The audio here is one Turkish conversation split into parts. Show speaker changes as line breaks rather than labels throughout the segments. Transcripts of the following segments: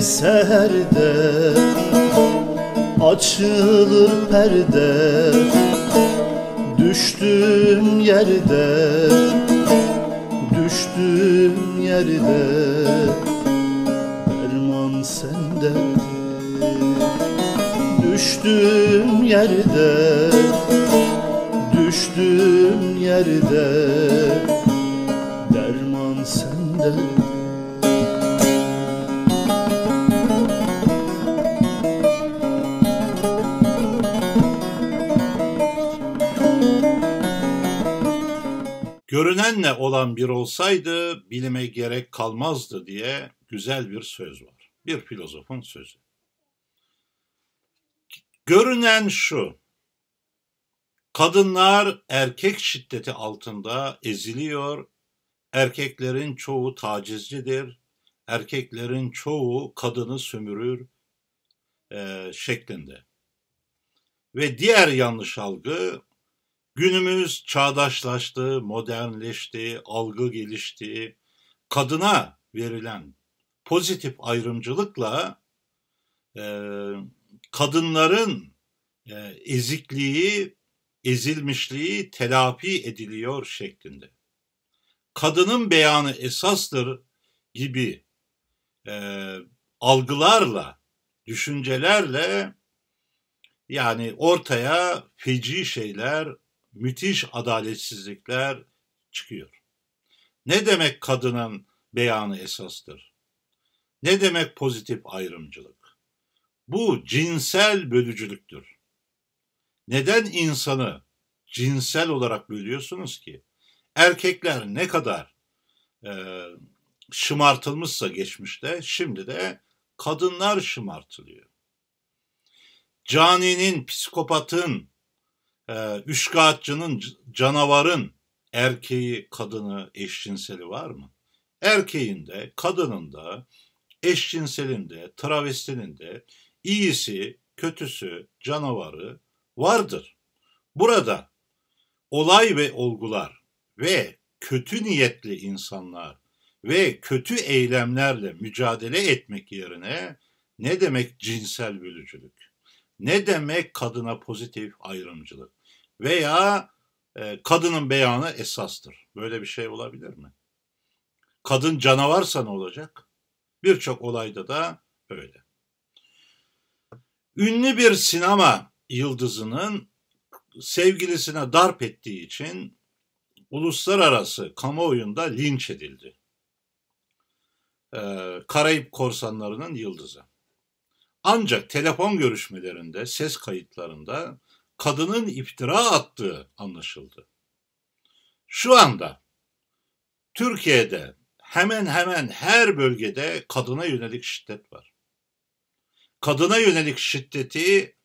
seherde Açılır perde Düştüm yerde düştüm yerde Derman sende Düştüm yerde düştüm yerde Derman sende Görünenle olan bir olsaydı bilime gerek kalmazdı diye güzel bir söz var. Bir filozofun sözü. Görünen şu. Kadınlar erkek şiddeti altında eziliyor. Erkeklerin çoğu tacizcidir. Erkeklerin çoğu kadını sömürür e, şeklinde. Ve diğer yanlış algı Günümüz çağdaşlaştı, modernleşti, algı gelişti. Kadına verilen pozitif ayrımcılıkla e, kadınların e, ezikliği, ezilmişliği telafi ediliyor şeklinde. Kadının beyanı esastır gibi e, algılarla, düşüncelerle yani ortaya feci şeyler, müthiş adaletsizlikler çıkıyor. Ne demek kadının beyanı esastır? Ne demek pozitif ayrımcılık? Bu cinsel bölücülüktür. Neden insanı cinsel olarak bölüyorsunuz ki? Erkekler ne kadar e, şımartılmışsa geçmişte şimdi de kadınlar şımartılıyor. Caninin, psikopatın, e, ee, üçkağıtçının, canavarın erkeği, kadını, eşcinseli var mı? Erkeğin de, kadının da, eşcinselin de, travestinin de iyisi, kötüsü, canavarı vardır. Burada olay ve olgular ve kötü niyetli insanlar ve kötü eylemlerle mücadele etmek yerine ne demek cinsel bölücülük? Ne demek kadına pozitif ayrımcılık? veya e, kadının beyanı esastır. Böyle bir şey olabilir mi? Kadın canavarsa ne olacak? Birçok olayda da öyle. Ünlü bir sinema yıldızının sevgilisine darp ettiği için uluslararası kamuoyunda linç edildi. Ee, Karayip korsanlarının yıldızı. Ancak telefon görüşmelerinde, ses kayıtlarında kadının iftira attığı anlaşıldı. Şu anda Türkiye'de hemen hemen her bölgede kadına yönelik şiddet var. Kadına yönelik şiddeti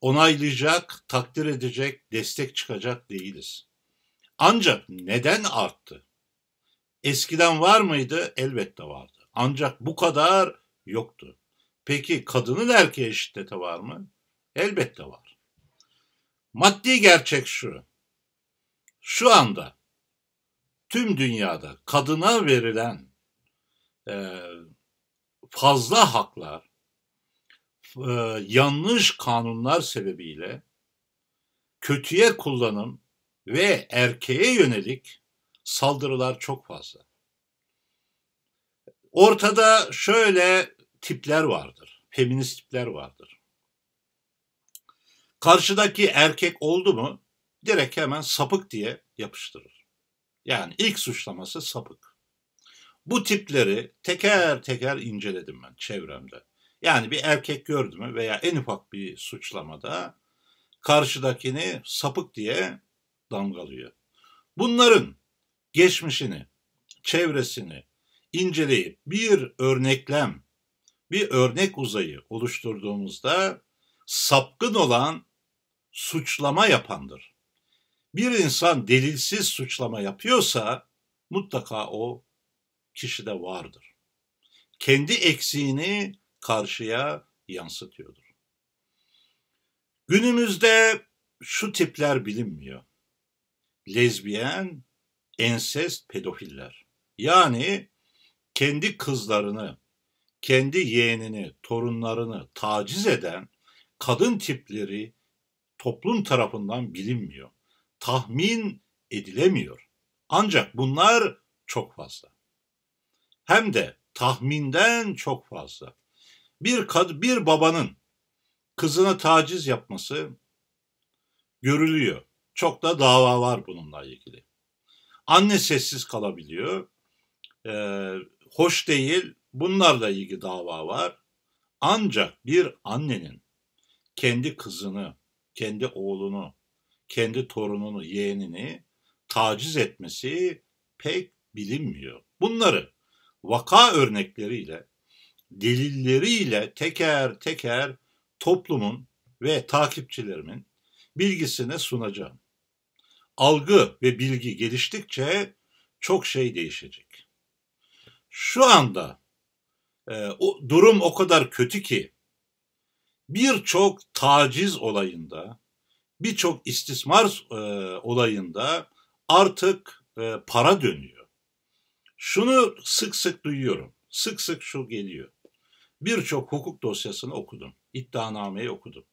onaylayacak, takdir edecek, destek çıkacak değiliz. Ancak neden arttı? Eskiden var mıydı? Elbette vardı. Ancak bu kadar yoktu. Peki kadının erkeğe şiddete var mı? Elbette var. Maddi gerçek şu. Şu anda tüm dünyada kadına verilen e, fazla haklar e, yanlış kanunlar sebebiyle kötüye kullanım ve erkeğe yönelik saldırılar çok fazla. Ortada şöyle tipler vardır. Feminist tipler vardır. Karşıdaki erkek oldu mu direkt hemen sapık diye yapıştırır. Yani ilk suçlaması sapık. Bu tipleri teker teker inceledim ben çevremde. Yani bir erkek gördü mü veya en ufak bir suçlamada karşıdakini sapık diye damgalıyor. Bunların geçmişini, çevresini inceleyip bir örneklem, bir örnek uzayı oluşturduğumuzda sapkın olan suçlama yapandır. Bir insan delilsiz suçlama yapıyorsa mutlaka o kişide vardır. Kendi eksiğini karşıya yansıtıyordur. Günümüzde şu tipler bilinmiyor. Lezbiyen, ensest pedofiller. Yani kendi kızlarını, kendi yeğenini, torunlarını taciz eden kadın tipleri toplum tarafından bilinmiyor. Tahmin edilemiyor. Ancak bunlar çok fazla. Hem de tahminden çok fazla. Bir kad bir babanın kızına taciz yapması görülüyor. Çok da dava var bununla ilgili. Anne sessiz kalabiliyor. Ee, hoş değil. Bunlarla ilgili dava var. Ancak bir annenin kendi kızını kendi oğlunu, kendi torununu, yeğenini taciz etmesi pek bilinmiyor. Bunları vaka örnekleriyle, delilleriyle teker teker toplumun ve takipçilerimin bilgisine sunacağım. Algı ve bilgi geliştikçe çok şey değişecek. Şu anda e, o durum o kadar kötü ki birçok taciz olayında, birçok istismar e, olayında artık e, para dönüyor. Şunu sık sık duyuyorum. Sık sık şu geliyor. Birçok hukuk dosyasını okudum. İddianameyi okudum.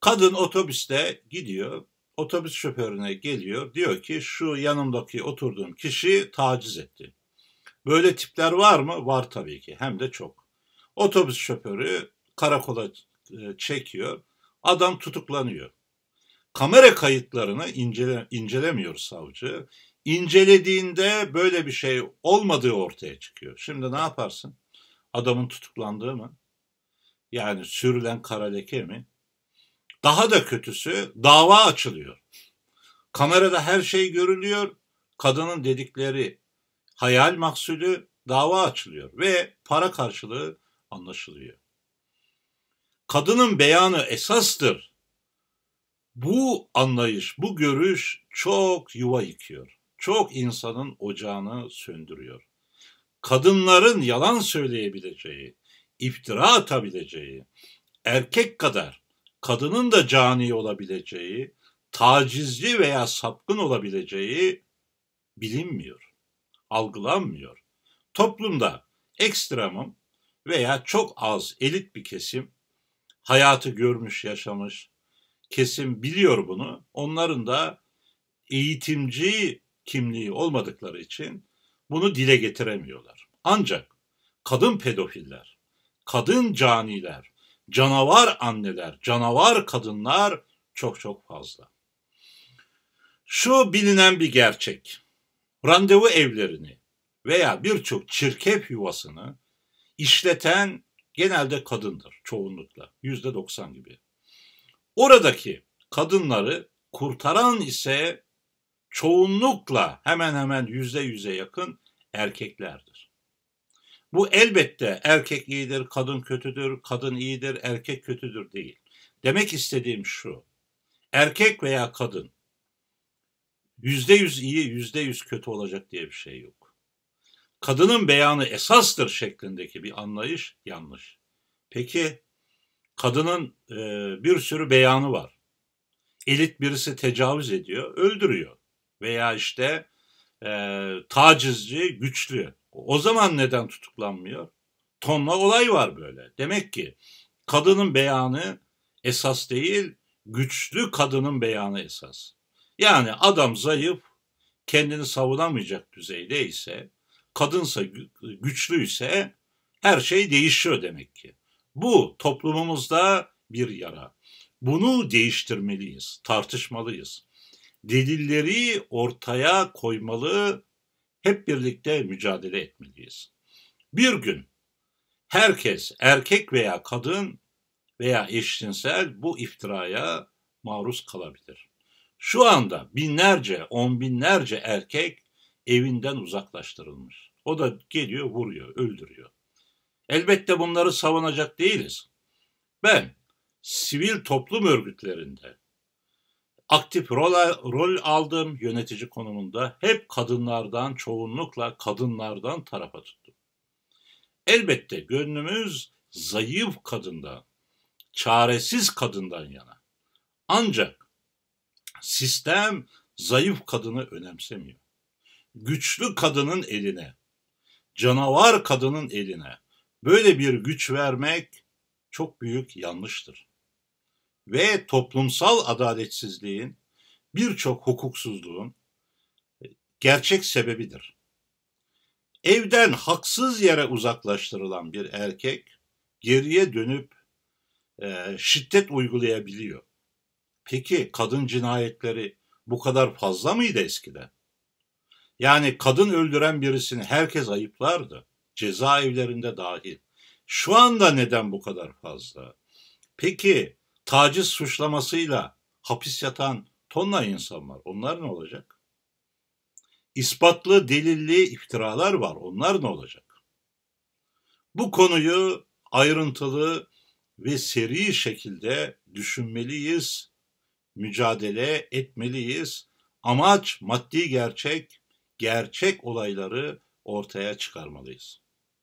Kadın otobüste gidiyor. Otobüs şoförüne geliyor. Diyor ki şu yanımdaki oturduğum kişi taciz etti. Böyle tipler var mı? Var tabii ki. Hem de çok. Otobüs şoförü karakola e, çekiyor. Adam tutuklanıyor. Kamera kayıtlarını incele, incelemiyor savcı. İncelediğinde böyle bir şey olmadığı ortaya çıkıyor. Şimdi ne yaparsın? Adamın tutuklandığı mı? Yani sürülen kara leke mi? Daha da kötüsü dava açılıyor. Kamerada her şey görülüyor. Kadının dedikleri hayal maksulü dava açılıyor ve para karşılığı anlaşılıyor kadının beyanı esastır. Bu anlayış, bu görüş çok yuva yıkıyor. Çok insanın ocağını söndürüyor. Kadınların yalan söyleyebileceği, iftira atabileceği, erkek kadar kadının da cani olabileceği, tacizci veya sapkın olabileceği bilinmiyor, algılanmıyor. Toplumda ekstremum veya çok az elit bir kesim hayatı görmüş, yaşamış kesim biliyor bunu. Onların da eğitimci kimliği olmadıkları için bunu dile getiremiyorlar. Ancak kadın pedofiller, kadın caniler, canavar anneler, canavar kadınlar çok çok fazla. Şu bilinen bir gerçek. Randevu evlerini veya birçok çirkef yuvasını işleten genelde kadındır çoğunlukla. Yüzde doksan gibi. Oradaki kadınları kurtaran ise çoğunlukla hemen hemen yüzde yüze yakın erkeklerdir. Bu elbette erkek iyidir, kadın kötüdür, kadın iyidir, erkek kötüdür değil. Demek istediğim şu, erkek veya kadın yüzde yüz iyi, yüzde yüz kötü olacak diye bir şey yok kadının beyanı esastır şeklindeki bir anlayış yanlış. Peki kadının e, bir sürü beyanı var. Elit birisi tecavüz ediyor, öldürüyor. Veya işte e, tacizci, güçlü. O zaman neden tutuklanmıyor? Tonla olay var böyle. Demek ki kadının beyanı esas değil, güçlü kadının beyanı esas. Yani adam zayıf, kendini savunamayacak düzeyde ise kadınsa, güçlüyse her şey değişiyor demek ki. Bu toplumumuzda bir yara. Bunu değiştirmeliyiz, tartışmalıyız. Delilleri ortaya koymalı, hep birlikte mücadele etmeliyiz. Bir gün herkes, erkek veya kadın veya eşcinsel bu iftiraya maruz kalabilir. Şu anda binlerce, on binlerce erkek evinden uzaklaştırılmış. O da geliyor vuruyor, öldürüyor. Elbette bunları savunacak değiliz. Ben sivil toplum örgütlerinde aktif rol, rol aldım yönetici konumunda. Hep kadınlardan çoğunlukla kadınlardan tarafa tuttum. Elbette gönlümüz zayıf kadından, çaresiz kadından yana. Ancak sistem zayıf kadını önemsemiyor güçlü kadının eline, canavar kadının eline böyle bir güç vermek çok büyük yanlıştır. Ve toplumsal adaletsizliğin, birçok hukuksuzluğun e, gerçek sebebidir. Evden haksız yere uzaklaştırılan bir erkek geriye dönüp e, şiddet uygulayabiliyor. Peki kadın cinayetleri bu kadar fazla mıydı eskiden? Yani kadın öldüren birisini herkes ayıplardı. Cezaevlerinde dahil. Şu anda neden bu kadar fazla? Peki taciz suçlamasıyla hapis yatan tonla insan var. Onlar ne olacak? İspatlı, delilli iftiralar var. Onlar ne olacak? Bu konuyu ayrıntılı ve seri şekilde düşünmeliyiz, mücadele etmeliyiz. Amaç maddi gerçek, gerçek olayları ortaya çıkarmalıyız.